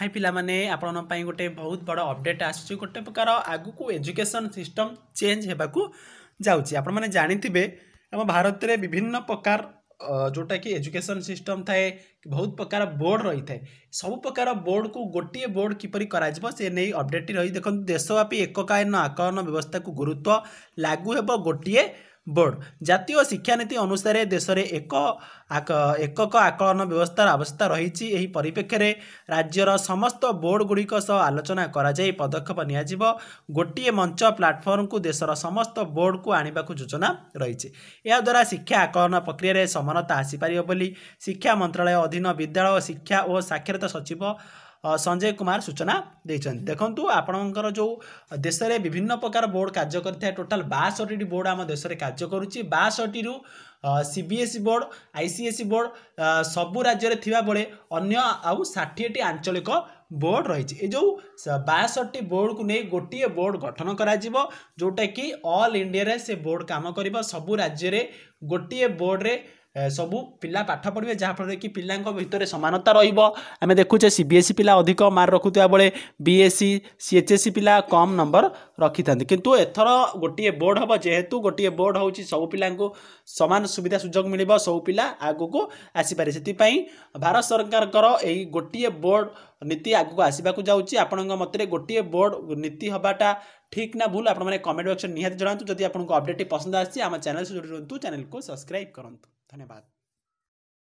high ପିଲାମାନେ ଆପଣଙ୍କ ପାଇଁ ଗୋଟେ ବହୁତ ବଡ଼ ଅପଡ଼େଟ୍ ଆସୁଛି ଗୋଟେ ପ୍ରକାର ଆଗକୁ ଏଜୁକେସନ୍ ସିଷ୍ଟମ୍ ଚେଞ୍ଜ ହେବାକୁ ଯାଉଛି ଆପଣମାନେ ଜାଣିଥିବେ ଆମ ଭାରତରେ ବିଭିନ୍ନ ପ୍ରକାର ଯେଉଁଟାକି ଏଜୁକେସନ୍ ସିଷ୍ଟମ୍ ଥାଏ ବହୁତ ପ୍ରକାର ବୋର୍ଡ଼ ରହିଥାଏ ସବୁ ପ୍ରକାର ବୋର୍ଡ଼କୁ ଗୋଟିଏ ବୋର୍ଡ଼ କିପରି କରାଯିବ ସେ ନେଇ ଅପଡ଼େଟ୍ଟି ରହି ଦେଖନ୍ତୁ ଦେଶବ୍ୟାପୀ ଏକକାଳୀନ ଆକଳନ ବ୍ୟବସ୍ଥାକୁ ଗୁରୁତ୍ୱ ଲାଗୁ ହେବ ଗୋଟିଏ ବୋର୍ଡ ଜାତୀୟ ଶିକ୍ଷାନୀତି ଅନୁସାରେ ଦେଶରେ ଏକ ଏକକ ଆକଳନ ବ୍ୟବସ୍ଥାର ଆବଶ୍ୟକତା ରହିଛି ଏହି ପରିପ୍ରେକ୍ଷୀରେ ରାଜ୍ୟର ସମସ୍ତ ବୋର୍ଡ଼ ଗୁଡ଼ିକ ସହ ଆଲୋଚନା କରାଯାଇ ପଦକ୍ଷେପ ନିଆଯିବ ଗୋଟିଏ ମଞ୍ଚ ପ୍ଲାଟଫର୍ମକୁ ଦେଶର ସମସ୍ତ ବୋର୍ଡକୁ ଆଣିବାକୁ ଯୋଜନା ରହିଛି ଏହାଦ୍ୱାରା ଶିକ୍ଷା ଆକଳନ ପ୍ରକ୍ରିୟାରେ ସମାନତା ଆସିପାରିବ ବୋଲି ଶିକ୍ଷା ମନ୍ତ୍ରଣାଳୟ ଅଧୀନ ବିଦ୍ୟାଳୟ ଶିକ୍ଷା ଓ ସାକ୍ଷରତା ସଚିବ ସଞ୍ଜୟ କୁମାର ସୂଚନା ଦେଇଛନ୍ତି ଦେଖନ୍ତୁ ଆପଣଙ୍କର ଯେଉଁ ଦେଶରେ ବିଭିନ୍ନ ପ୍ରକାର ବୋର୍ଡ଼ କାର୍ଯ୍ୟ କରିଥାଏ ଟୋଟାଲ୍ ବାଷଠିଟି ବୋର୍ଡ଼ ଆମ ଦେଶରେ କାର୍ଯ୍ୟ କରୁଛି ବାଷଠିରୁ C B S C board I C S C board ସବୁ ରାଜ୍ୟରେ ଥିବାବେଳେ ଅନ୍ୟ ଆଉ ଷାଠିଏଟି ଆଞ୍ଚଳିକ ବୋର୍ଡ଼ ରହିଛି ଏ ଯେଉଁ ବାଷଠି ବୋର୍ଡ଼କୁ ନେଇ ଗୋଟିଏ ବୋର୍ଡ଼ ଗଠନ କରାଯିବ ଯେଉଁଟାକି ଅଲ୍ ଇଣ୍ଡିଆରେ ସେ ବୋର୍ଡ଼ କାମ କରିବ ସବୁ ରାଜ୍ୟରେ ଗୋଟିଏ ବୋର୍ଡ଼ରେ ସବୁ ପିଲା ପାଠ ପଢ଼ିବେ ଯାହାଫଳରେ କି ପିଲାଙ୍କ ଭିତରେ ସମାନତା ରହିବ ଆମେ ଦେଖୁଛେ ସି ବି ଏସ୍ ଇ ପିଲା ଅଧିକ ମାର୍କ ରଖୁଥିବା ବେଳେ B S C C H S C ପିଲା କମ୍ ନମ୍ବର ରଖିଥାନ୍ତି କିନ୍ତୁ ଏଥର ଗୋଟିଏ ବୋର୍ଡ଼ ହେବ ଯେହେତୁ ଗୋଟିଏ ବୋର୍ଡ଼ ହେଉଛି ସବୁ ପିଲାଙ୍କୁ ସମାନ ସୁବିଧା ସୁଯୋଗ ମିଳିବ ସବୁ ପିଲା ଆଗକୁ ଆସିପାରେ ସେଥିପାଇଁ ଭାରତ ସରକାରଙ୍କର ଏହି ଗୋଟିଏ ବୋର୍ଡ଼ ନୀତି ଆଗକୁ ଆସିବାକୁ ଯାଉଛି ଆପଣଙ୍କ ମତରେ ଗୋଟିଏ ବୋର୍ଡ଼ ନୀତି ହେବାଟା ଠିକ୍ ନା ଭୁଲ ଆପଣମାନେ କମେଣ୍ଟ ବକ୍ସରେ ନିହାତି ଜଣାନ୍ତୁ ଯଦି ଆପଣଙ୍କୁ ଅପଡ଼େଟ୍ ପସନ୍ଦ ଆସିଛି ଆମ ଚ୍ୟାନେଲ୍ ରୁହନ୍ତୁ ଚ୍ୟାନେଲ୍କୁ ସବସ୍କ୍ରାଇବ୍ କରନ୍ତୁ 他那把。